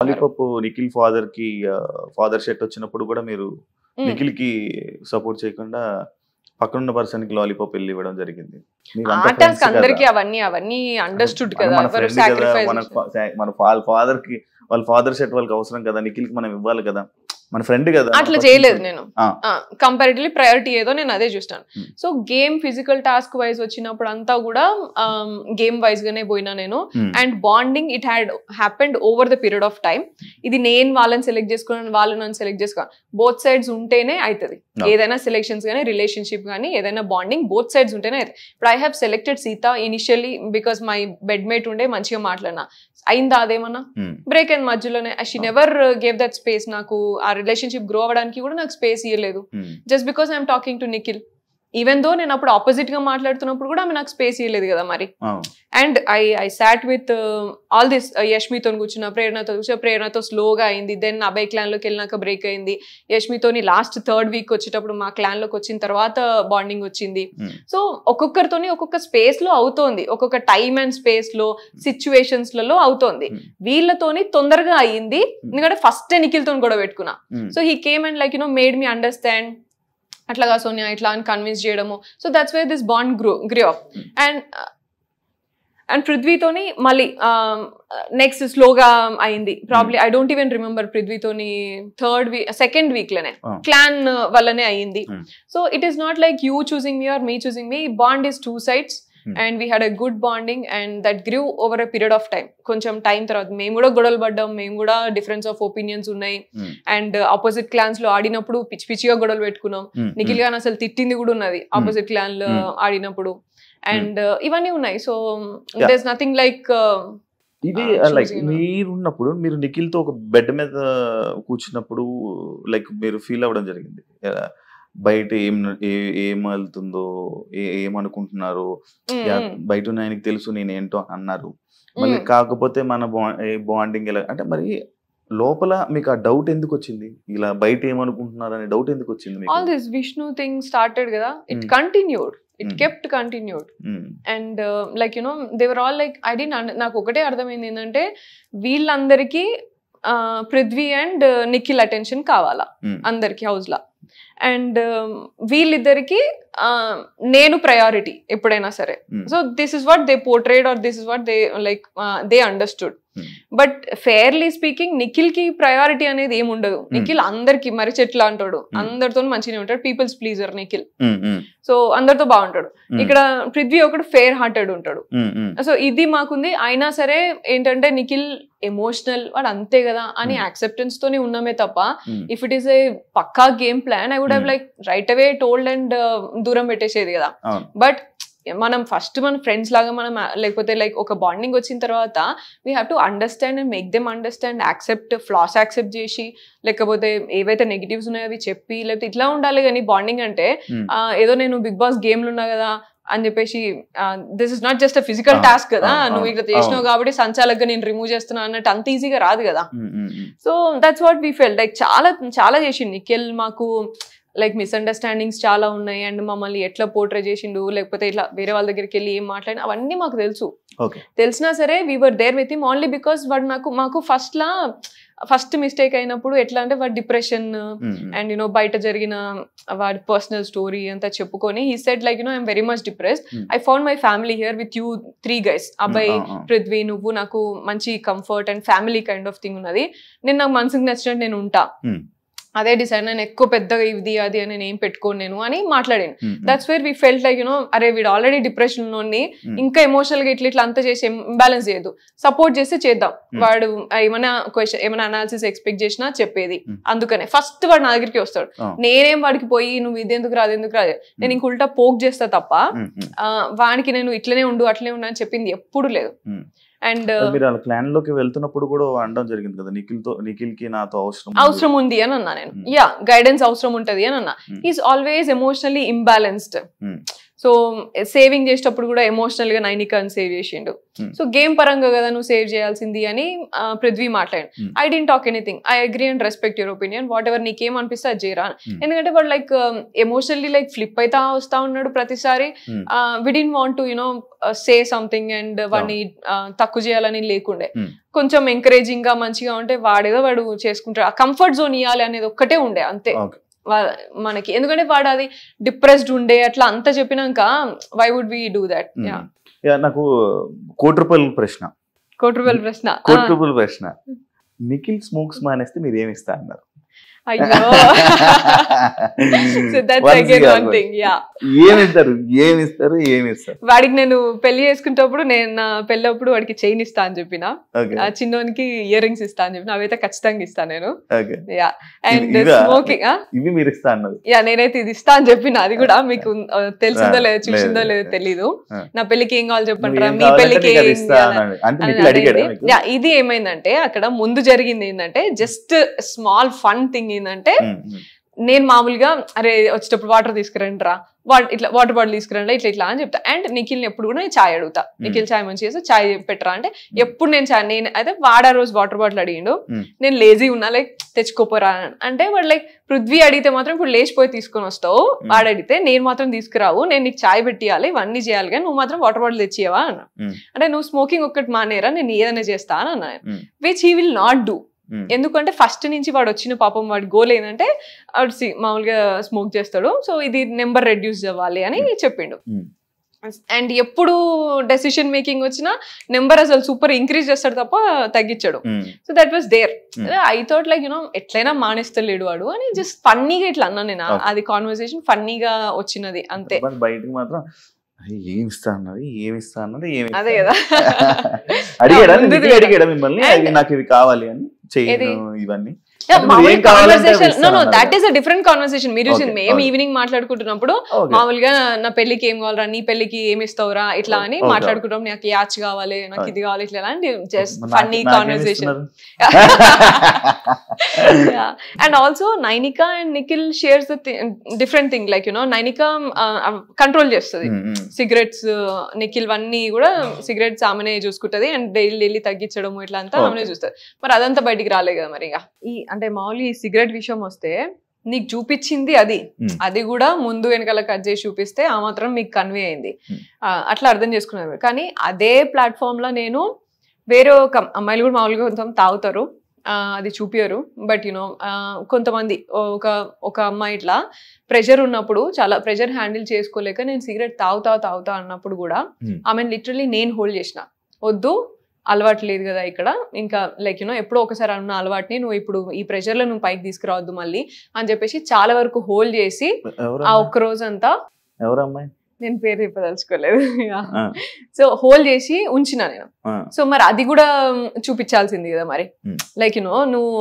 Lollipop Nikhil father కి father shirt వచ్చినప్పుడు కూడా మీరు నిఖిల్ కి సపోర్ట్ చేయకుండా పక్కనున్న పర్సన్ కి లాలీపప్ వెళ్ళి ఇవ్వడం జరిగింది అవన్నీ కదా మన ఫాదర్ కి వాళ్ళ ఫాదర్ షర్ట్ వాళ్ళకి అవసరం కదా నిఖిల్ కి మనం ఇవ్వాలి కదా మన ఫ్రెండ్ కదా అట్లా చేయలేదు నేను కంపారిటివ్లీ ప్రయారిటీ ఏదో నేను అదే చూస్తాను hmm. So game physical task wise వచ్చినప్పుడు అంతా కూడా గేమ్ వైజ్ గానే పోయినా నేను and bonding it had happened over the period of time ఇది నేను వాళ్ళని సెలెక్ట్ చేసుకున్నాను వాళ్ళు నన్ను సెలెక్ట్ చేసుకున్నాను బోత్ సైడ్స్ ఉంటేనే అవుతుంది ఏదైనా సెలెక్షన్స్ కానీ రిలేషన్షిప్ కానీ ఏదైనా బాండింగ్ బోత్ సైడ్స్ ఉంటేనే అవుతుంది ఇప్పుడు I have selected Seetha initially because my bed mate ఉండే మంచిగా మాట్లాడినా అయిందా అదేమన్నా బ్రేక్ hmm. అండ్ మధ్యలోనే she never gave that space నాకు ఆ రిలేషన్షిప్ గ్రో అవ్వడానికి కూడా నాకు స్పేస్ ఇవ్వలేదు just because I'm talking to Nikhil even though నేను అప్పుడు ఆపోజిట్ గా మాట్లాడుతున్నప్పుడు కూడా ఆమె నాకు స్పేస్ ఇవ్వలేదు కదా మరి and I I sat with all this యష్మితో కూర్చున్న ప్రేరణతో కూర్చున్న ప్రేరణతో స్లోగా అయింది దెన్ అభయ్ క్లాన్ లోకి వెళ్ళినాక బ్రేక్ అయింది యష్మితోని లాస్ట్ థర్డ్ వీక్ వచ్చేటప్పుడు మా క్లాన్ లోకి వచ్చిన తర్వాత బాండింగ్ వచ్చింది సో hmm. ఒక్కొక్కరితోని ఒక్కొక్క స్పేస్ లో అవుతోంది ఒక్కొక్క టైమ్ అండ్ స్పేస్ లో సిచ్యువేషన్స్ hmm. లలో అవుతోంది hmm. వీళ్ళతోని తొందరగా అయ్యింది ఎందుకంటే ఫస్ట్ నిఖిల్తో గొడవ పెట్టుకున్నా so he came and like you know made me understand అట్లాగా సోనియా ఇట్లా అని కన్విన్స్ చేయడము so that's way this bond grow grow and and పృథ్వీతోని మళ్ళీ నెక్స్ట్ um, స్లోగా అయింది probably I don't even remember పృథ్వీతోని థర్డ్ వీక్ సెకండ్ వీక్లోనే క్లాన్ వల్లనే అయింది so it is not like you choosing me or me choosing me bond is two sides and we had a good bonding and that grew over a period of time కొంచెం time తర్వాత మేము కూడా గొడవలు పడ్డాం మేము కూడా difference of opinions ఉన్నాయి and opposite clans లో ఆడినప్పుడు పిచ్చి పిచ్చిగా గొడవలు పెట్టుకున్నాం hmm. Hmm. నిఖిల్ గాన్ అసలు తిట్టింది కూడా ఉన్నది ఆపోజిట్ hmm. క్లాన్ లో ఆడినప్పుడు అండ్ uh, ఇవన్నీ ఉన్నాయి సో దర్ నథింగ్ లైక్ ఇది లైక్ uh, మీరున్నప్పుడు uh, మీరు తో ఒక బెడ్ మీద కూర్చున్నప్పుడు లైక్ మీరు ఫీల్ అవ్వడం జరిగింది బయట ఏం ఏం వెళ్తుందో ఏమనుకుంటున్నారు బయట ఉన్న ఆయనకి తెలుసు ఏంటో అన్నారు మళ్ళీ కాకపోతే మన బాండింగ్ ఎలా అంటే మరి లోపల మీకు ఆ డౌట్ ఎందుకు వచ్చింది ఇలా బయట ఏమనుకుంటున్నారు అనే డౌట్ ఎందుకు వచ్చింది all this Vishnu thing started కదా it continued it kept continued and like you know they were all like I'd నాకు ఒకటే అర్థమైంది ఏంటంటే వీళ్ళందరికీ Prithvi and uh, Nikhil attention కావాలా అందరికి హౌస్ లా అండ్ um, వీళ్ళిద్దరికి నేను ప్రయారిటీ ఎప్పుడైనా సరే so this is what they portrayed or this is what they like they understood but fairly speaking Nikhil కి ప్రయారిటీ అనేది ఏమి ఉండదు నిఖిల్ hmm. అందరికి మరి చెట్లు అంటాడు hmm. అందరితో మంచిగా ఉంటాడు పీపుల్స్ ప్లీజర్ నిఖిల్ సో అందరితో బాగుంటాడు hmm. ఇక్కడ పృథ్వీ ఒకడు ఫేర్ హార్టెడ్ ఉంటాడు సో ఇది మాకుంది అయినా సరే ఏంటంటే నిఖిల్ ఎమోషనల్ వాడు అంతే కదా అని యాక్సెప్టెన్స్ తోనే ఉన్నామే తప్ప ఇఫ్ ఇట్ ఈస్ ఏ పక్కా game plan and I would have like right away told and దూరం పెట్టేసేది కదా బట్ మనం ఫస్ట్ మన ఫ్రెండ్స్ లాగా మనం uh, లేకపోతే లైక్ ఒక బాండింగ్ వచ్చిన తర్వాత we have to understand and make them understand accept flaws accept చేసి లేకపోతే ఏవైతే నెగిటివ్స్ ఉన్నాయో అవి చెప్పి లేకపోతే ఇట్లా ఉండాలి కానీ బాండింగ్ అంటే hmm. ఏదో నేను బిగ్ బాస్ గేమ్లు ఉన్నా కదా అని చెప్పేసి this is not just a physical task కదా నువ్వు ఇక్కడ చేసినావు కాబట్టి సంచాలకుగా నేను రిమూవ్ చేస్తున్నా అన్నట్టు అంత ఈజీగా రాదు కదా so that's what we fell like చాలా చాలా చేసింది నిఖిల్ మాకు లైక్ మిస్అండర్స్టాండింగ్స్ చాలా ఉన్నాయి అండ్ మమ్మల్ని ఎట్లా పోర్ట్రే చేసిండు లేకపోతే ఇట్లా వేరే వాళ్ళ దగ్గరికి వెళ్ళి ఏం మాట్లాడిన అవన్నీ మాకు తెలుసు తెలిసినా సరే we were there with him only because వాడు నాకు మాకు ఫస్ట్లా ఫస్ట్ మిస్టేక్ అయినప్పుడు ఎట్లా అంటే వాడు డిప్రెషన్ అండ్ యూనో బయట జరిగిన వాడి పర్సనల్ స్టోరీ అంతా చెప్పుకొని ఈ set like you know I'm very much depress I found my family here with you three guys అబ్బాయి పృథ్వీ నువ్వు నాకు మంచి comfort and family kind of thing ఉన్నది నేను నాకు మనసుకు నచ్చినట్టు నేను ఉంటా అదే డిసైడ్ నేను ఎక్కువ పెద్దగా ఇది అది అని నేను పెట్టుకోను నేను అని మాట్లాడాను that's where we felt like you know అరే వీడు ఆల్రెడీ డిప్రెషన్ నుండి ఇంకా ఎమోషనల్ గా ఇట్లా ఇట్లా అంతా చేసి బ్యాలెన్స్ చేయదు సపోర్ట్ చేస్తే చేద్దాం వాడు ఏమైనా క్వశ్చన్ ఏమైనా అనాలిసిస్ ఎక్స్పెక్ట్ చేసినా చెప్పేది అందుకనే ఫస్ట్ వాడు నా దగ్గరికి వస్తాడు నేనేం వాడికి పోయి నువ్వు ఇది ఎందుకు రాదు ఎందుకు రాదు నేను ఇంక ఉల్టా పోక్ చేస్తా తప్ప వానికి నేను ఇట్లనే ఉండు అట్లనే ఉండు అని చెప్పింది ఎప్పుడు లేదు అండ్ మీరు అలా క్లాన్ లోకి వెళ్తున్నప్పుడు కూడా అనడం జరిగింది కదా నిఖిల్ తో నిఖిల్ కి నాతో అవసరం అవసరం ఉంది అని అన్నా నేను యా గైడెన్స్ అవసరం ఉంటది అని అన్నా is always emotionally imbalanced so saving చేసేటప్పుడు కూడా ఎమోషనల్ గా నైనికాన్ సేవ్ చేసిండు hmm. సో గేమ్ పరంగా కదా నువ్వు సేవ్ చేయాల్సింది అని పృథ్వీ మాట్లాడు I didn't talk anything I agree and respect your opinion whatever నీకేం అనిపిస్తే అది చేయరా hmm. ఎందుకంటే వాడు లైక్ ఎమోషనల్లీ లైక్ ఫ్లిప్ అయితే వస్తా ఉన్నాడు ప్రతిసారి we didn't want to you know say something and వాడిని oh. తక్కువ చేయాలని లేకుండే hmm. కొంచెం ఎంకరేజింగ్ గా మంచిగా ఉంటే వాడేదో వాడు చేసుకుంటాడు ఆ కంఫర్ట్ జోన్ ఇవ్వాలి అనేది ఒక్కటే ఉండే అంతే మనకి ఎందుకంటే వాడు అది డిప్రెస్డ్ ఉండే అట్లా అంతా చెప్పినాక why would we do that నాకు కోటి రూపాయల ప్రశ్న కోటి రూపాయల ప్రశ్న కోటి రూపాయల ప్రశ్న నిఖిల్ స్మోక్స్ మానేస్తే మీరు ఏమి ఇస్తా అన్నారు అయ్యో ఏమిస్తారు ఏమిస్తారు ఏమిస్తారు వాడికి నేను పెళ్లి చేసుకునేటప్పుడు నేను నా అప్పుడు వాడికి చైన్ ఇస్తా అని చెప్పిన చిన్నోనికి ఇయర్ రింగ్స్ ఇస్తా అని చెప్పిన అవైతే ఖచ్చితంగా ఇస్తాను నేను యా అండ్ స్మోకింగ్ ఇది మీరు ఇస్తా అన్నది యా నేనైతే ఇది ఇస్తా అని చెప్పిన అది కూడా ah, మీకు ah. తెలిసిందో లేదో ah, చూసిందో లేదో తెలీదు నా పెళ్లికి ఏం కావాలి చెప్పంటారా మీ పెళ్లికి ఇది ఏమైందంటే అక్కడ ముందు జరిగింది ఏంటంటే జస్ట్ స్మాల్ ఫన్ థింగ్ ఏంటంటే నేను మామూలుగా అరే వచ్చేటప్పుడు వాటర్ తీసుకురండి రా ఇట్లా వాటర్ బాటిల్ తీసుకురండి ఇట్లా ఇట్లా అని చెప్తా అండ్ నిఖిల్ని ఎప్పుడు కూడా నేను ఛాయ్ అడుగుతా నిఖిల్ ఛాయ్ మంచి చేసి ఛాయ్ పెట్టరా అంటే ఎప్పుడు నేను ఛాయ్ నేను అయితే వాడ రోజు వాటర్ బాటిల్ అడిగిండు నేను లేజీ ఉన్నా లైక్ తెచ్చుకోపోరా అంటే వాడు లైక్ పృథ్వీ అడిగితే మాత్రం ఇప్పుడు లేచిపోయి తీసుకొని వస్తావు వాడు అడిగితే నేను మాత్రం తీసుకురావు నేను నీకు ఛాయ్ పెట్టియాలి ఇవన్నీ చేయాలి కానీ నువ్వు మాత్రం వాటర్ బాటిల్ తెచ్చేవా అన్న అంటే నువ్వు స్మోకింగ్ ఒక్కటి మానేరా నేను ఏదైనా చేస్తా అని అన్నా which he will not do Hmm. ఎందుకంటే ఫస్ట్ నుంచి వాడు వచ్చిన పాపం వాడి గోల్ ఏంటంటే వాడు మామూలుగా స్మోక్ చేస్తాడు సో ఇది నెంబర్ రెడ్యూస్ అవ్వాలి అని hmm. చెప్పిండు అండ్ hmm. ఎప్పుడు డెసిషన్ మేకింగ్ వచ్చినా నెంబర్ అసలు సూపర్ ఇంక్రీజ్ చేస్తాడు తప్ప తగ్గించాడు so that was there I thought like you know ఎట్లయినా మానేస్తలేడు వాడు అని జస్ట్ ఫన్నీగా ఇట్లా అన్నా నేను అది కాన్వర్సేషన్ ఫన్నీగా వచ్చినది అంతే బయటకు మాత్రం ఏమి ఇస్తా అన్నది ఏమి ఇస్తా అన్నది ఏమి అదే కదా అడిగాడా అడిగాడా మిమ్మల్ని నాకు ఇవి కావాలి అని చెయ్యను ఇవన్నీ డిఫరెంట్ కాన్వర్సేషన్ మీరు మేము ఈవినింగ్ మాట్లాడుకుంటున్నప్పుడు మామూలుగా నా పెళ్లికి ఏం కావాలరా నీ పెళ్లికి ఏమి ఇస్తావురా ఇట్లా అని మాట్లాడుకుంటాం నాకు యాచ్ కావాలి నాకు ఇది కావాలి ఇట్లా అని just funny conversation and also Nainika and Nikhil shares different thing like you know Nainika control చేస్తుంది సిగరెట్స్ నిఖిల్ అన్నీ కూడా సిగరెట్స్ hmm. ఆమెనే చూసుకుంటది అండ్ డైలీ డైలీ తగ్గించడము ఇట్లా అంతా ఆమెనే చూస్తుంది మరి అదంతా బయటికి రాలేదు కదా మరి ఇంకా అంటే మామూలు ఈ సిగరెట్ విషయం వస్తే నీకు చూపించింది అది hmm. అది కూడా ముందు వెనకాల కట్ చేసి చూపిస్తే ఆ మాత్రం మీకు కన్వే అయింది hmm. అట్లా అర్థం చేసుకున్నారు కానీ అదే ప్లాట్ఫామ్ లో నేను వేరే ఒక అమ్మాయిలు కూడా మామూలుగా కొంచెం తాగుతారు అది చూపించరు బట్ యునో కొంతమంది ఒక ఒక అమ్మాయి ఇట్లా ప్రెషర్ ఉన్నప్పుడు చాలా ప్రెషర్ హ్యాండిల్ చేసుకోలేక నేను సిగరెట్ తాగుతా తాగుతా అన్నప్పుడు కూడా hmm. ఆమెను లిటరలీ నేను హోల్డ్ చేసిన వద్దు అలవాటు లేదు కదా ఇక్కడ ఇంకా లైక్ యూనో ఎప్పుడో ఒకసారి అన్న అలవాటుని నువ్వు ఇప్పుడు ఈ ప్రెషర్లో నువ్వు పైకి తీసుకురావద్దు మళ్ళీ అని చెప్పేసి చాలా వరకు హోల్డ్ చేసి ఆ ఒక్క రోజంతా ఎవరమ్మాయి నేను పేరు చెప్పదలుచుకోలేదు సో హోల్డ్ చేసి ఉంచిన నేను సో మరి అది కూడా చూపించాల్సింది కదా మరి లైక్ యునో నువ్వు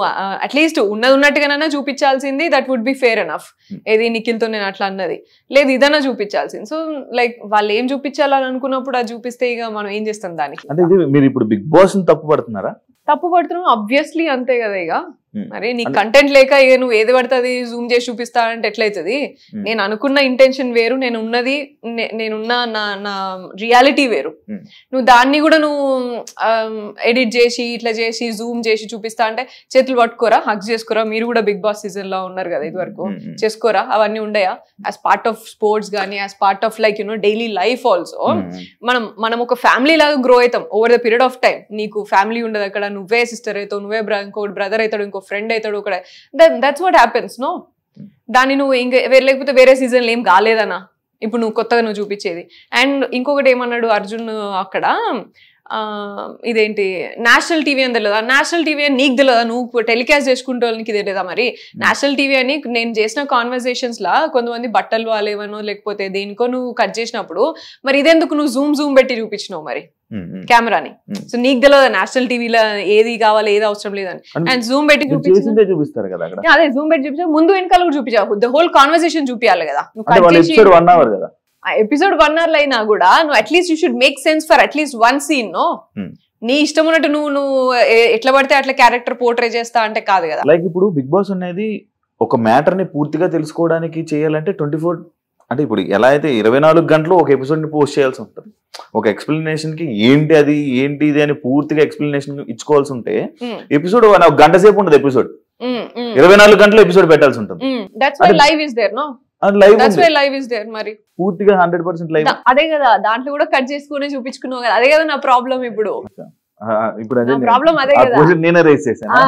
అట్లీస్ట్ ఉన్నది ఉన్నట్టుగానైనా చూపించాల్సింది that would be fair enough ఏది నిఖిల్తో నేను అట్లా అన్నది లేదు ఇదన్నా చూపించాల్సింది సో లైక్ వాళ్ళు ఏం చూపించాలని అనుకున్నప్పుడు అది చూపిస్తే ఇక మనం ఏం చేస్తాం దానికి అంటే మీరు ఇప్పుడు బిగ్ బాస్ తప్పు పడుతున్నారా తప్పు పడుతున్నాం అబ్వియస్లీ అంతే కదా ఇక మరి hmm. నీ కంటెంట్ లేక ఇక నువ్వు ఏది పడుతుంది జూమ్ చేసి చూపిస్తా అంటే ఎట్లయితుంది hmm. నేను అనుకున్న ఇంటెన్షన్ వేరు నేను ఉన్నది నేనున్న నా నా రియాలిటీ వేరు hmm. నువ్వు దాన్ని కూడా నువ్వు ఎడిట్ um, చేసి ఇట్లా చేసి జూమ్ చేసి చూపిస్తా అంటే చేతులు పట్టుకోరా హక్ చేసుకోరా మీరు కూడా బిగ్ బాస్ సీజన్ లో ఉన్నారు కదా ఇది వరకు చేసుకోరా అవన్నీ ఉండయా యాజ్ పార్ట్ ఆఫ్ స్పోర్ట్స్ కానీ as part of like no daily life also మనం మనం ఒక ఫ్యామిలీ లాగా గ్రో అవుతాం over the period of time నీకు ఫ్యామిలీ ఉండదు అక్కడ నువ్వే సిస్టర్ అవుతావు నువ్వే ఇంకో బ్రదర్ అవుతాడు ఇంకో ఫ్రెండ్ అవుతాడు ఒక దట్స్ వాట్ హ్యాపెన్స్ నో దాన్ని నువ్వు ఇంకా లేకపోతే వేరే సీజన్లు ఏం కాలేదనా ఇప్పుడు నువ్వు కొత్తగా నువ్వు చూపించేది అండ్ ఇంకొకటి ఏమన్నాడు అర్జున్ అక్కడ ఇదేంటి నేషనల్ టీవీ అని తెలియదా నేషనల్ టీవీ అని నీకు తెలియదా నువ్వు టెలికాస్ట్ చేసుకుంటోళ్ళకి తెలియదా మరి నేషనల్ hmm. టీవీ అని నేను చేసిన కాన్వర్జేషన్స్లో కొంతమంది బట్టలు వాలేవనో లేకపోతే దేనికో నువ్వు కట్ చేసినప్పుడు మరి ఇదేందుకు నువ్వు జూమ్ జూమ్ పెట్టి చూపించినావు మరి కెమెరాని సో నీకు తెలియదు నేషనల్ టీవీలో ఏది కావాలి ఏది అవసరం లేదని అండ్ జూమ్ పెట్టి చూపిస్తారు కదా అదే జూమ్ పెట్టి చూపించా ముందు వెనకాల కూడా చూపించావు ద హోల్ కాన్వర్సేషన్ చూపించాలి కదా ఎపిసోడ్ వన్ అవర్ అయినా కూడా నువ్వు at least you should make sense for at least one scene no నీ ఇష్టం ఉన్నట్టు నువ్వు నువ్వు ఎట్లా పడితే అట్లా క్యారెక్టర్ పోర్ట్రే చేస్తా అంటే కాదు కదా లైక్ ఇప్పుడు బిగ్ బాస్ అనేది ఒక మ్యాటర్ ని పూర్తిగా తెలుసుకోవడానికి చేయాలంటే ట్వంటీ ఫోర్ అంటే ఇప్పుడు ఎలా అయితే ఇరవై నాలుగు గంటలు ఒక ఎపిసోడ్ని పోస్ట్ చేయాల్సి ఉంటుంది ఒక ఎక్స్ప్లెనేషన్కి ఏంటి అది ఏంటి ఇది అని పూర్తిగా ఎక్స్ప్లెనేషన్ ఇచ్చుకోవాల్సి ఉంటే ఎపిసోడ్ గంట సేపు ఉండదు ఎపిసోడ్ ఇరవై నాలుగు గంటలు ఎపిసోడ్ పెట్టాల్సి ఉంటుంది పూర్తిగా హండ్రెడ్ పర్సెంట్ లైవ్ అదే కదా దాంట్లో కూడా కట్ చేసుకునే చూపించుకున్నావు కదా అదే కదా నా ప్రాబ్లం ఇప్పుడు ఇప్పుడు అదే ప్రాబ్లం అదే కదా నేనే రేస్ చేశాను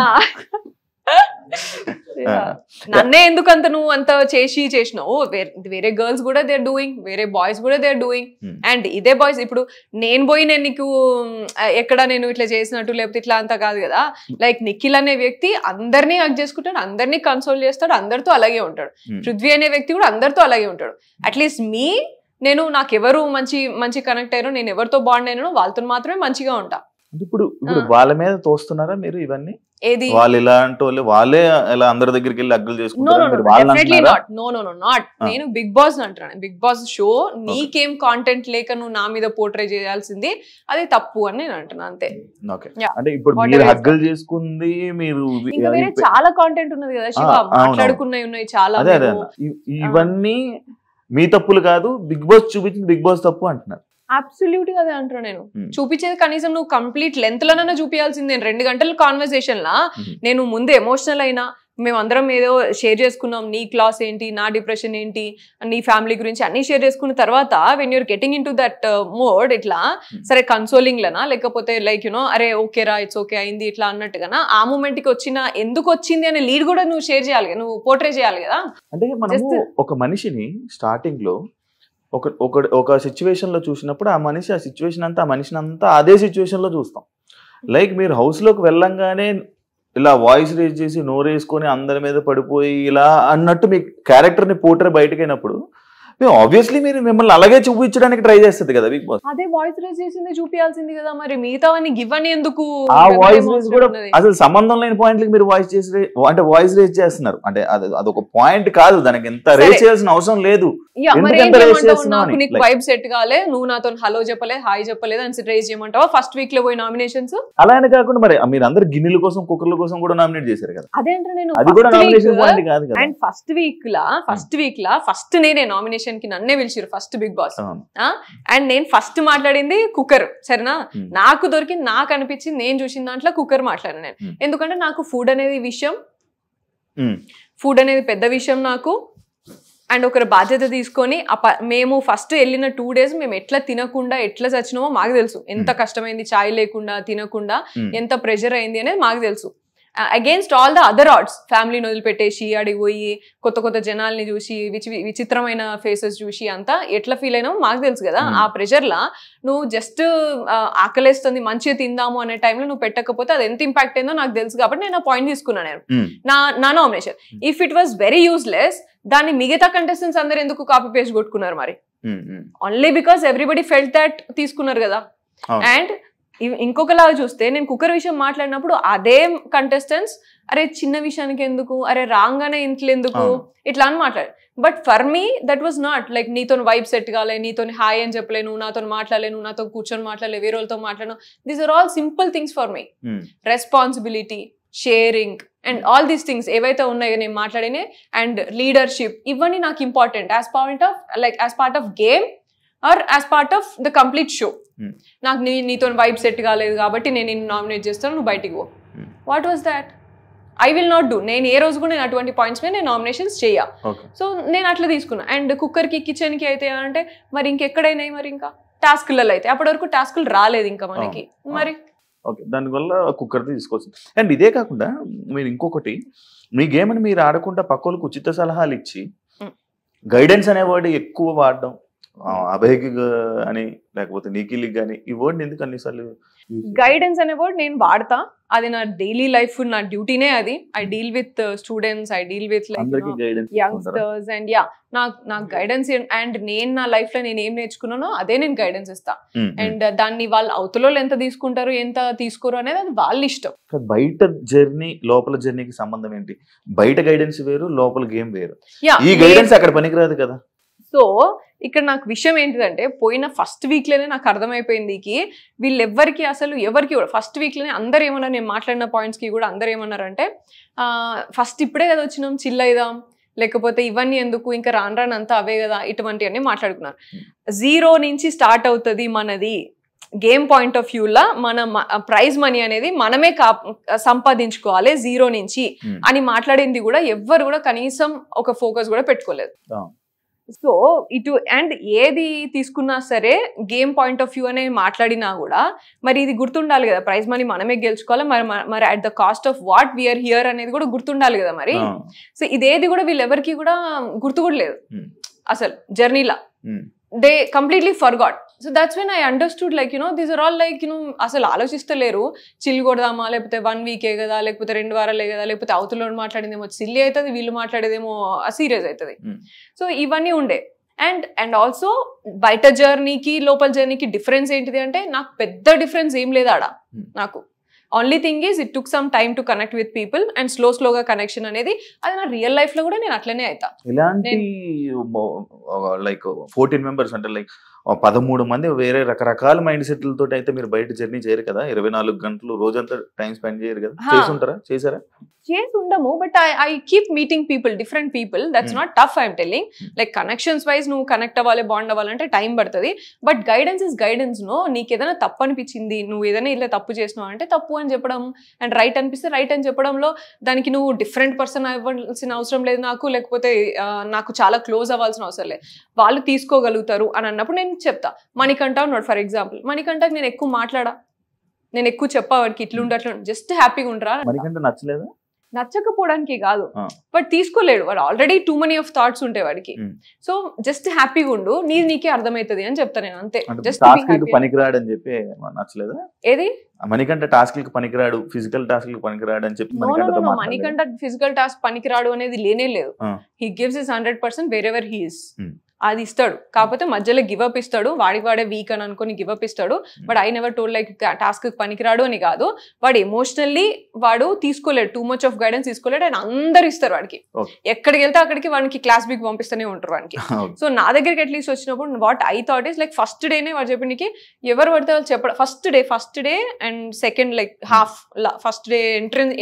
నన్నే ఎందుకు అంత నువ్వు అంత చేసి చేసినావు వేరే గర్ల్స్ కూడా దే డూయింగ్ వేరే బాయ్స్ కూడా దే డూయింగ్ అండ్ ఇదే బాయ్స్ ఇప్పుడు నేను పోయి నేను నీకు ఎక్కడ నేను ఇట్లా చేసినట్టు లేకపోతే ఇట్లా అంత కాదు కదా లైక్ hmm. నిఖిల్ అనే వ్యక్తి అందరినీ హక్ చేసుకుంటాడు అందరినీ కన్సోల్ చేస్తాడు అందరితో అలాగే ఉంటాడు hmm. పృథ్వీ అనే వ్యక్తి కూడా అందరితో అలాగే ఉంటాడు అట్లీస్ట్ hmm. మీ నేను నాకెవరు మంచి మంచి కనెక్ట్ అయ్యారో నేను ఎవరితో బాండ్ అయినానో వాళ్ళతో మాత్రమే మంచిగా ఉంటా ఇప్పుడు ఇప్పుడు వాళ్ళ మీద తోస్తున్నారా మీరు ఇవన్నీ ఏది వాళ్ళు ఇలాంటి వాళ్ళు వాళ్ళే ఇలా అందరి దగ్గరికి వెళ్ళి అగ్గులు చేసుకుంటారు నేను బిగ్ బాస్ అంటున్నాను బిగ్ బాస్ షో నీకేం కాంటెంట్ లేక నువ్వు నా మీద పోర్ట్రే చేయాల్సింది అది తప్పు అని నేను అంటున్నా అంతే అంటే ఇప్పుడు మీరు హగ్గులు చేసుకుంది మీరు చాలా కాంటెంట్ ఉన్నది కదా శివ మాట్లాడుకున్నవి ఉన్నాయి చాలా ఇవన్నీ మీ తప్పులు కాదు బిగ్ బాస్ చూపించింది బిగ్ బాస్ తప్పు అంటున్నారు అబ్సల్యూట్ గా అదే అంటున్నా నేను hmm. చూపించేది కనీసం నువ్వు కంప్లీట్ లెంత్ లోనైనా చూపించాల్సింది నేను రెండు గంటల కాన్వర్సేషన్ లా hmm. నేను ముందు ఎమోషనల్ అయినా మేమందరం ఏదో షేర్ చేసుకున్నాం నీ క్లాస్ ఏంటి నా డిప్రెషన్ ఏంటి నీ ఫ్యామిలీ గురించి అన్ని షేర్ చేసుకున్న తర్వాత when you're getting into that mode ఇట్లా hmm. సరే కన్సోలింగ్ లనా లేకపోతే లైక్ యునో అరే ఓకే రా ఇట్స్ ఓకే అయింది ఇట్లా అన్నట్టుగా ఆ మూమెంట్ కి వచ్చిన ఎందుకు వచ్చింది అనే లీడ్ కూడా నువ్వు షేర్ చేయాలి నువ్వు పోర్ట్రే చేయాలి కదా అంటే ఒక మనిషిని స్టార్టింగ్ లో ఒక ఒక ఒక సిచ్యువేషన్లో చూసినప్పుడు ఆ మనిషి ఆ సిచ్యువేషన్ అంతా ఆ మనిషిని అంతా అదే సిచ్యువేషన్లో చూస్తాం లైక్ మీరు హౌస్లోకి వెళ్ళంగానే ఇలా వాయిస్ రేజ్ చేసి నోరేసుకొని అందరి మీద పడిపోయి ఇలా అన్నట్టు మీ క్యారెక్టర్ని పోటర్ బయటకైనప్పుడు మేము ఆబ్వియస్లీ మీరు మిమ్మల్ని అలాగే చూపించడానికి ట్రై చేస్తుంది కదా బిగ్ బాస్ అదే వాయిస్ రేజ్ చేసింది చూపించాల్సింది కదా మరి మిగతావన్నీ గివ్వని ఎందుకు ఆ వాయిస్ రేస్ కూడా అసలు సంబంధం లేని పాయింట్లకి మీరు వాయిస్ చేసి అంటే వాయిస్ రేజ్ చేస్తున్నారు అంటే అది ఒక పాయింట్ కాదు దానికి ఎంత రేస్ చేయాల్సిన అవసరం లేదు నాకు నీకు వైబ్ సెట్ కాలే నువ్వు నాతో హలో చెప్పలే హాయ్ చెప్పలేదు అని రేస్ చేయమంటావా ఫస్ట్ వీక్ లో పోయి నామినేషన్స్ అని కాకుండా మరి మీరు అందరు గిన్నెల కోసం కుక్కర్ల కోసం కూడా నామినేట్ చేశారు కదా అదేంటే నేను అది కూడా నామినేషన్ పాయింట్ కాదు అండ్ ఫస్ట్ వీక్ లా ఫస్ట్ వీక్ లా ఫస్ట్ నేనే నామినేషన్ ఆడిషన్ కి నన్నే పిలిచిరు ఫస్ట్ బిగ్ బాస్ అండ్ నేను ఫస్ట్ మాట్లాడింది కుక్కర్ సరేనా hmm. నాకు దొరికింది నాకు అనిపించింది నేను చూసిన దాంట్లో కుక్కర్ మాట్లాడాను నేను hmm. ఎందుకంటే నాకు ఫుడ్ అనేది విషయం ఫుడ్ hmm. అనేది పెద్ద విషయం నాకు అండ్ ఒకరు బాధ్యత తీసుకొని మేము ఫస్ట్ వెళ్ళిన టూ డేస్ మేము ఎట్లా తినకుండా ఎట్లా చచ్చినామో మాకు తెలుసు ఎంత కష్టమైంది ఛాయ్ లేకుండా తినకుండా ఎంత ప్రెషర్ అయింది అనేది మాకు తెలుసు against all the other odds ఫ్యామిలీని వదిలిపెట్టేసి అడిగి పోయి కొత్త కొత్త జనాల్ని చూసి విచిత్రమైన ఫేసెస్ చూసి అంతా ఎట్లా ఫీల్ అయినావు మాకు తెలుసు కదా hmm. ఆ ప్రెషర్లా నువ్వు జస్ట్ ఆకలేస్తుంది మంచిగా తిందాము అనే టైంలో నువ్వు పెట్టకపోతే అది ఎంత ఇంపాక్ట్ అయిందో నాకు తెలుసు కాబట్టి నేను పాయింట్ తీసుకున్నాను hmm. నా నా nomination if it was very useless దాన్ని మిగతా కంటెస్టెంట్స్ అందరు ఎందుకు కాపీ పేస్ట్ కొట్టుకున్నారు మరి only because everybody felt that తీసుకున్నారు కదా అండ్ ఇంకొకలాగా చూస్తే నేను కుక్కర్ విషయం మాట్లాడినప్పుడు అదే కంటెస్టెంట్స్ అరే చిన్న విషయానికి ఎందుకు అరే రాగానే ఇంట్లో ఎందుకు ఇట్లా అని మాట్లాడు but for me that was not like నీతో వైబ్ సెట్ కాలే నీతో హాయ్ అని చెప్పలేను నాతో మాట్లాడలేను నాతో కూర్చొని మాట్లాడలే వేరే వాళ్ళతో మాట్లాడను these are all simple things for me responsibility sharing and all these things ఏవైతే ఉన్నాయో నేను మాట్లాడినే అండ్ లీడర్షిప్ ఇవన్నీ నాకు important as point of like as part of game or as part of the complete show hmm. నాకు నీ నీతో vibe set కాలేదు కాబట్టి నేను నిన్ను నామినేట్ చేస్తాను నువ్వు బయటికి పో what was that I will not do నేను ఏ రోజు కూడా నేను అటువంటి పాయింట్స్ మీద నేను నామినేషన్స్ చేయ సో నేను అట్లా తీసుకున్నా అండ్ కుక్కర్కి కిచెన్కి అయితే అంటే మరి ఇంకెక్కడైనాయి మరి ఇంకా టాస్క్లలో అయితే అప్పటి వరకు టాస్కులు రాలేదు ఇంకా మనకి oh. Oh. మరి ఓకే దానివల్ల కుక్కర్ తీసుకోవచ్చు అండ్ ఇదే కాకుండా మీరు ఇంకొకటి మీ గేమ్ని మీరు ఆడకుండా పక్కలకు ఉచిత సలహాలు ఇచ్చి గైడెన్స్ hmm. అనే వర్డ్ ఎక్కువ వాడడం Hmm. అభయకి అని లేకపోతే నీకిలి కానీ ఈ వర్డ్ ఎందుకు అన్నిసార్లు గైడెన్స్ అనే వర్డ్ నేను వాడతా అది నా డైలీ లైఫ్ నా డ్యూటీనే అది I deal with students I deal with youngsters and yeah నాకు నాకు గైడెన్స్ hmm. అండ్ నేను నా లైఫ్ లో నేను ఏం నేర్చుకున్నానో అదే నేను గైడెన్స్ ఇస్తా అండ్ hmm, దాన్ని వాళ్ళు అవతలలో ఎంత తీసుకుంటారు ఎంత తీసుకోరు అనేది అది వాళ్ళ ఇష్టం బయట జర్నీ లోపల జర్నీకి సంబంధం ఏంటి బయట గైడెన్స్ వేరు లోపల గేమ్ వేరు ఈ గైడెన్స్ అక్కడ పనికిరాదు కదా సో ఇక్కడ నాకు విషయం ఏంటిదంటే పోయిన ఫస్ట్ వీక్లోనే నాకు అర్థమైపోయిందికి వీళ్ళెవ్వరికి అసలు ఎవరికి కూడా ఫస్ట్ వీక్లోనే అందరు ఏమన్నారు నేను మాట్లాడిన పాయింట్స్కి కూడా అందరు ఏమన్నారంటే ఫస్ట్ ఇప్పుడే కదా వచ్చినాం చిల్ అయిదాం లేకపోతే ఇవన్నీ ఎందుకు ఇంకా రాను రాను అంతా అవే కదా ఇటువంటివన్నీ మాట్లాడుకున్నారు జీరో నుంచి స్టార్ట్ అవుతుంది మనది గేమ్ పాయింట్ ఆఫ్ వ్యూలా మన ప్రైజ్ మనీ అనేది మనమే కా సంపాదించుకోవాలి జీరో నుంచి hmm. అని మాట్లాడింది కూడా ఎవ్వరు కూడా కనీసం ఒక ఫోకస్ కూడా పెట్టుకోలేదు సో ఇటు అండ్ ఏది తీసుకున్నా సరే గేమ్ పాయింట్ ఆఫ్ వ్యూ అనేది మాట్లాడినా కూడా మరి ఇది గుర్తుండాలి కదా ప్రైజ్ మనీ మనమే గెలుచుకోవాలి మరి మరి at the cost of what we're here అనేది కూడా గుర్తుండాలి కదా మరి సో ఇదేది కూడా వీళ్ళెవరికి కూడా గుర్తు కూడా లేదు అసలు జర్నీలా they completely forgot so that's when I understood like you know these are all like you know అసలు ఆలోచిస్తలేరు చిల్ కొడదామా లేకపోతే వన్ వీకే కదా లేకపోతే రెండు వారాలే కదా లేకపోతే అవతలలో మాట్లాడిందేమో సిల్లీ అవుతుంది వీళ్ళు మాట్లాడేదేమో సీరియస్ అవుతుంది సో ఇవన్నీ ఉండే అండ్ అండ్ ఆల్సో బయట జర్నీకి లోపల జర్నీకి డిఫరెన్స్ ఏంటిది అంటే నాకు పెద్ద డిఫరెన్స్ ఏం లేదు ఆడ hmm. నాకు only thing is it took some time to connect with people and slow స్లోగా కనెక్షన్ అనేది అది నా రియల్ లైఫ్ లో కూడా నేను అట్లనే అవుతా ఇలాంటి లైక్ ఫోర్టీన్ మెంబర్స్ అంటే లైక్ పదమూడు మంది వేరే రకరకాల మైండ్ సెట్లతో అయితే మీరు బయట జర్నీ చేయరు కదా ఇరవై నాలుగు గంటలు రోజంతా టైం స్పెండ్ చేయరు కదా చేసుంటారా చేశారా చేసి ఉండము but I I keep meeting people different people that's not tough I'm telling like connections wise నువ్వు కనెక్ట్ అవ్వాలి బాండ్ అవ్వాలంటే టైం పడుతుంది but guidance is guidance no నీకు ఏదైనా తప్పు అనిపించింది నువ్వు ఏదైనా ఇలా తప్పు చేసినావు అంటే తప్పు అని చెప్పడం అండ్ రైట్ అనిపిస్తే రైట్ అని చెప్పడంలో దానికి నువ్వు డిఫరెంట్ పర్సన్ అవ్వాల్సిన అవసరం లేదు నాకు లేకపోతే నాకు చాలా క్లోజ్ అవ్వాల్సిన అవసరం లేదు వాళ్ళు తీసుకోగలుగుతారు అని అన్నప్పుడు నేను చెప్తా మణికంఠ ఉన్నాడు ఫర్ ఎగ్జాంపుల్ మణికంఠకి నేను ఎక్కువ మాట్లాడా నేను ఎక్కువ చెప్పా వాడికి ఇట్లు hmm. అట్లా జస్ట్ హ్యాపీగా ఉండరా నచ్చలేదు నచ్చకపోవడానికి కాదు బట్ తీసుకోలేడు వాడు already too many of thoughts ఉంటాయి వాడికి hmm. సో జస్ట్ హ్యాపీగా ఉండు నీ నీకే అర్థమైతుంది అని చెప్తా నేను అంతే జస్ట్ పనికిరాడు అని చెప్పి నచ్చలేదు ఏది మణికంఠ టాస్క్ పనికిరాడు ఫిజికల్ టాస్క్ పనికిరాడు అని చెప్పి మణికంఠ ఫిజికల్ టాస్క్ పనికిరాడు అనేది లేనే లేదు he gives is hundred percent wherever he's అది ఇస్తాడు కాకపోతే మధ్యలో గివప్ ఇస్తాడు వాడికి వాడే వీక్ అని అనుకుని గివప్ ఇస్తాడు but I never told like task పనికిరాడు అని కాదు వాడు ఎమోషనల్లీ వాడు తీసుకోలేడు టూ మచ్ ఆఫ్ గైడెన్స్ తీసుకోలేడు అండ్ అందరు ఇస్తారు వాడికి ఎక్కడికి వెళ్తే అక్కడికి వాడికి క్లాస్ బీక్ పంపిస్తూనే ఉంటారు వాడికి సో నా దగ్గరికి అట్లీస్ట్ వచ్చినప్పుడు what I thought is like first డేనే వాడు చెప్పినకి ఎవరు పడితే వాళ్ళు చెప్పడం first day first day and second like half first day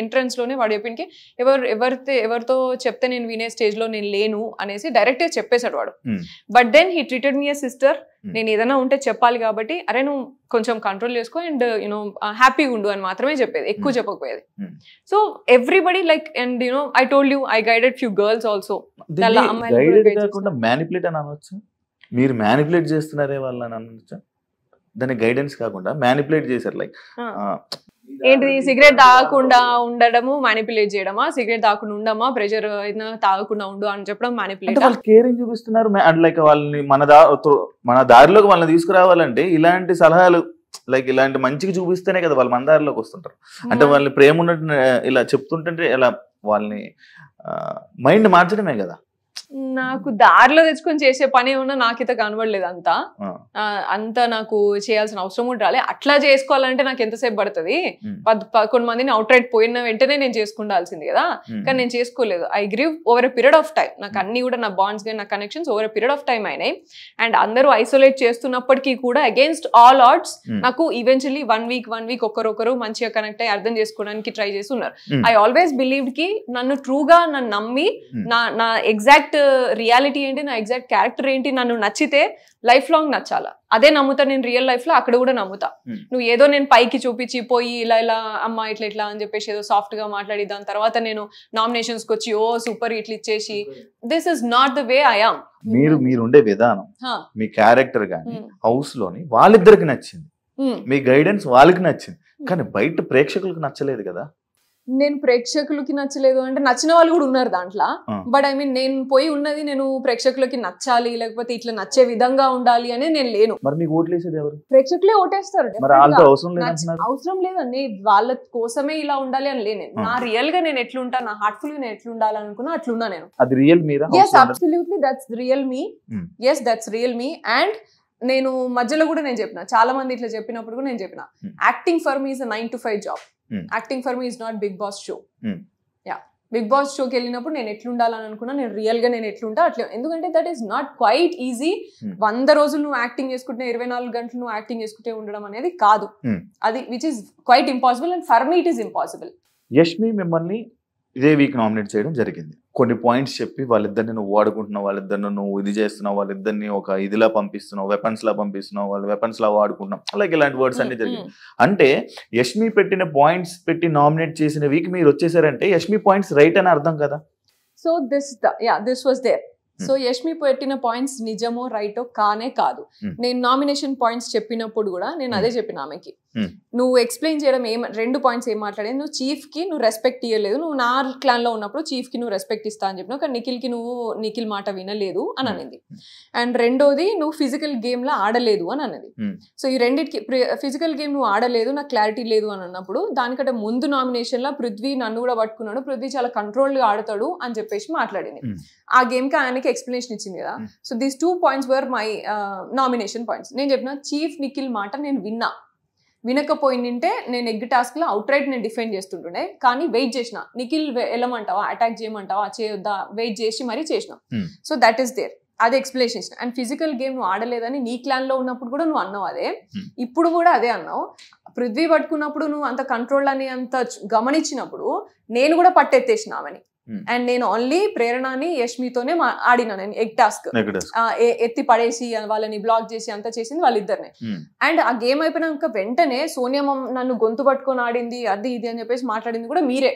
entrance లోనే వాడు చెప్పినకి ఎవరు ఎవరితో ఎవరితో చెప్తే నేను వినే స్టేజ్ లో నేను లేను అనేసి గా చెప్పేశాడు వాడు hmm. But then he treated me sister నేను ఏదైనా ఉంటే చెప్పాలి కాబట్టి అరే నువ్వు కొంచెం కంట్రోల్ చేసుకో అండ్ యూనో హ్యాపీగా ఉండు అని మాత్రమే చెప్పేది ఎక్కువ hmm. చెప్పకపోయేది so everybody like and you know I told you I guided few girls also manipulate అని అనవచ్చు మీరు మ్యానిపులేట్ చేస్తున్నారే వాళ్ళని అనొచ్చు దాని గైడెన్స్ కాకుండా మ్యానిపులేట్ చేశారు లైక్ ఏంటిది సిగరెట్ తాగకుండా ఉండడము మానిపులేట్ చేయడమా సిగరెట్ తాగకుండా ఉండమా ప్రెషర్ అయినా తాగకుండా ఉండు అని చెప్పడం మానిపులేట్ వాళ్ళు కేరింగ్ చూపిస్తున్నారు లైక్ వాళ్ళని మన దా మన దారిలోకి వాళ్ళని తీసుకురావాలంటే ఇలాంటి సలహాలు లైక్ ఇలాంటి మంచిగా చూపిస్తేనే కదా వాళ్ళు మన దారిలోకి వస్తుంటారు అంటే వాళ్ళని ప్రేమ ఉన్నట్టు ఇలా చెప్తుంటే ఇలా వాళ్ళని మైండ్ మార్చడమే కదా నాకు దారిలో తెచ్చుకొని చేసే పని ఏమన్నా నాకైతే కనబడలేదు అంతా అంత నాకు చేయాల్సిన అవసరం కూడా రాలే అట్లా చేసుకోవాలంటే నాకు ఎంతసేపు పడుతుంది పదకొండు మందిని అవుట్ రైట్ పోయిన వెంటనే నేను చేసుకుండాల్సింది కదా కానీ నేను చేసుకోలేదు I grieve over a period of time నాకు అన్ని కూడా నా బాండ్స్ కానీ నా connections over a period of time అయినాయి అండ్ అందరూ ఐసోలేట్ చేస్తున్నప్పటికీ కూడా అగేన్స్ట్ ఆల్ ఆర్ట్స్ నాకు eventually one week one week ఒకరొకరు మంచిగా కనెక్ట్ అయ్యి అర్థం చేసుకోవడానికి ట్రై చేస్తున్నారు ఐ ఆల్వేస్ బిలీవ్డ్ కి నన్ను ట్రూగా నన్ను నమ్మి నా నా ఎగ్జాక్ట్ రియాలిటీ ఏంటి నా ఎగ్జాక్ట్ క్యారెక్టర్ ఏంటి నన్ను నచ్చితే లైఫ్ లాంగ్ నచ్చాల అదే నమ్ముతా నేను రియల్ లైఫ్ లో అక్కడ కూడా నమ్ముతా hmm. నువ్వు ఏదో నేను పైకి చూపించి పోయి ఇలా ఇలా అమ్మ ఇట్లా ఇట్లా అని చెప్పేసి ఏదో సాఫ్ట్ గా మాట్లాడి దాని తర్వాత నేను నామినేషన్స్ కి వచ్చి ఓ సూపర్ ఇట్లా ఇచ్చేసి this is not the way I am మీరు మీరుండే విధానం మీ క్యారెక్టర్ గానీ హౌస్ లోని వాళ్ళిద్దరికి నచ్చింది hmm. మీ గైడెన్స్ వాళ్ళకి నచ్చింది hmm. కానీ బయట ప్రేక్షకులకు నచ్చలేదు కదా నేను ప్రేక్షకులకి నచ్చలేదు అంటే నచ్చిన వాళ్ళు కూడా ఉన్నారు దాంట్లో బట్ ఐ మీన్ నేను పోయి ఉన్నది నేను ప్రేక్షకులకి నచ్చాలి లేకపోతే ఇట్లా నచ్చే విధంగా ఉండాలి అని నేను లేను మరి మీకు ఎవరు ప్రేక్షకులే ఓటేస్తారు అవసరం లేదండి వాళ్ళ కోసమే ఇలా ఉండాలి అని లేను నా రియల్ గా నేను ఎట్లుంటా నా హార్ట్ఫుల్ గా నేను ఎట్లుండాలి అనుకున్నా అట్లున్నా నేను అది real me that's real me yes that's real me and నేను మధ్యలో కూడా నేను చెప్పిన చాలా మంది ఇట్లా చెప్పినప్పుడు కూడా నేను చెప్పిన acting for me is nine to five job acting for me is not Bigg Boss show yeah Bigg Boss షోకి వెళ్ళినప్పుడు నేను ఎట్లుండాలని అనుకున్నా నేను రియల్ గా నేను ఎట్లుంటా అట్లా ఎందుకంటే that is not quite easy వంద రోజులు నువ్వు యాక్టింగ్ చేసుకుంటే ఇరవై నాలుగు గంటలు నువ్వు యాక్టింగ్ చేసుకుంటే ఉండడం అనేది కాదు hmm. అది which is quite impossible and for me it is impossible Yashmi మిమ్మల్ని ఇదే వీక్ నామినేట్ చేయడం జరిగింది కొన్ని పాయింట్స్ చెప్పి వాళ్ళిద్దరిని నువ్వు వాడుకుంటున్నావు వాళ్ళిద్దరిని నువ్వు ఇది చేస్తున్నావు వాళ్ళిద్దరిని ఒక ఇదిలా పంపిస్తున్నావు వెపన్స్ లా పంపిస్తున్నావు వాళ్ళు వెపన్స్ లా వాడుకుంటున్నావు లైక్ ఇలాంటి వర్డ్స్ అన్ని జరిగింది అంటే యష్మి పెట్టిన పాయింట్స్ పెట్టి నామినేట్ చేసిన వీక్ మీరు వచ్చేసారంటే యష్మి పాయింట్స్ రైట్ అని అర్థం కదా so this this was there so Yashmi పెట్టిన పాయింట్స్ నిజమో రైటో కానే కాదు hmm. నేను నామినేషన్ పాయింట్స్ చెప్పినప్పుడు కూడా నేను hmm. అదే చెప్పిన ఆమెకి Hmm. నువ్వు ఎక్స్ప్లెయిన్ చేయడం ఏం రెండు పాయింట్స్ ఏం మాట్లాడేది నువ్వు చీఫ్ కి నువ్వు రెస్పెక్ట్ ఇవ్వలేదు నువ్వు నా క్లాన్ లో ఉన్నప్పుడు చీఫ్ కి నువ్వు రెస్పెక్ట్ ఇస్తా అని చెప్పినావు కానీ కి నువ్వు నిఖిల్ మాట వినలేదు అని hmm. అనేది అండ్ hmm. రెండోది నువ్వు ఫిజికల్ గేమ్ లో ఆడలేదు అని అన్నది సో ఈ రెండింటికి ఫిజికల్ గేమ్ నువ్వు ఆడలేదు నాకు క్లారిటీ లేదు అని అన్నప్పుడు దానికంటే ముందు నామినేషన్ లో పృథ్వీ నన్ను కూడా పట్టుకున్నాడు పృథ్వీ చాలా గా ఆడతాడు అని చెప్పేసి మాట్లాడింది ఆ గేమ్ కి ఆయనకి ఎక్స్ప్లెనేషన్ ఇచ్చింది కదా so these two points were my nomination points నేను చెప్పిన చీఫ్ నిఖిల్ మాట నేను విన్నా వినకపోయింటే నేను ఎగ్ టాస్క్లో అవుట్ రైట్ నేను డిఫెండ్ చేస్తుంటుండే కానీ వెయిట్ చేసిన నిఖిల్ వెళ్ళమంటావా అటాక్ చేయమంటావా చేయొద్దా వెయిట్ చేసి మరీ hmm. చేసిన సో దట్ ఈస్ దేర్ అది ఎక్స్ప్లెయిన్ చేసిన అండ్ ఫిజికల్ గేమ్ నువ్వు ఆడలేదని నీ క్లాన్లో ఉన్నప్పుడు కూడా నువ్వు అన్నావు అదే hmm. ఇప్పుడు కూడా అదే అన్నావు పృథ్వీ పట్టుకున్నప్పుడు నువ్వు అంత కంట్రోల్ అని అంత గమనించినప్పుడు నేను కూడా పట్టెత్తేసినావని అండ్ hmm. నేను ఓన్లీ ప్రేరణని యష్మితోనే ఆడినా నేను ఎగ్ టాస్క్ ఎత్తి పడేసి వాళ్ళని బ్లాక్ చేసి అంతా చేసింది వాళ్ళిద్దరినే అండ్ hmm. ఆ గేమ్ అయిపోయినాక వెంటనే సోనియా నన్ను గొంతు పట్టుకొని ఆడింది అది ఇది అని చెప్పేసి మాట్లాడింది కూడా మీరే